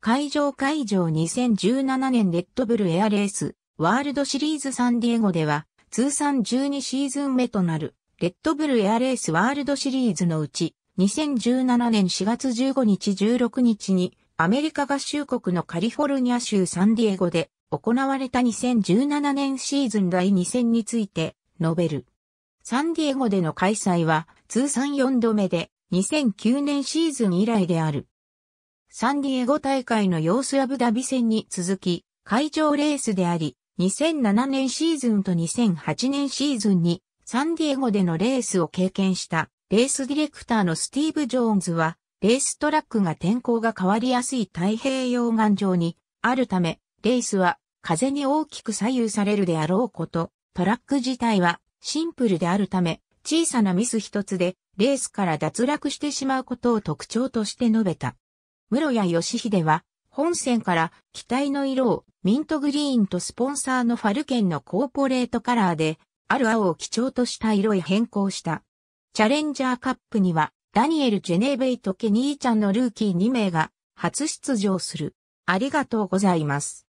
会場会場2017年レッドブルエアレース、ワールドシリーズサンディエゴでは、通算12シーズン目となる、レッドブルエアレースワールドシリーズのうち、2017年4月15日16日に、アメリカ合衆国のカリフォルニア州サンディエゴで、行われた2017年シーズン第2戦について、述べる。サンディエゴでの開催は、通算4度目で、2009年シーズン以来である。サンディエゴ大会の様子アブダビ戦に続き、会場レースであり、2007年シーズンと2008年シーズンにサンディエゴでのレースを経験したレースディレクターのスティーブ・ジョーンズは、レーストラックが天候が変わりやすい太平洋岸上にあるため、レースは風に大きく左右されるであろうこと、トラック自体はシンプルであるため、小さなミス一つでレースから脱落してしまうことを特徴として述べた。室谷義秀は、本線から機体の色をミントグリーンとスポンサーのファルケンのコーポレートカラーで、ある青を基調とした色へ変更した。チャレンジャーカップには、ダニエル・ジェネーベイとケニーちゃんのルーキー2名が初出場する。ありがとうございます。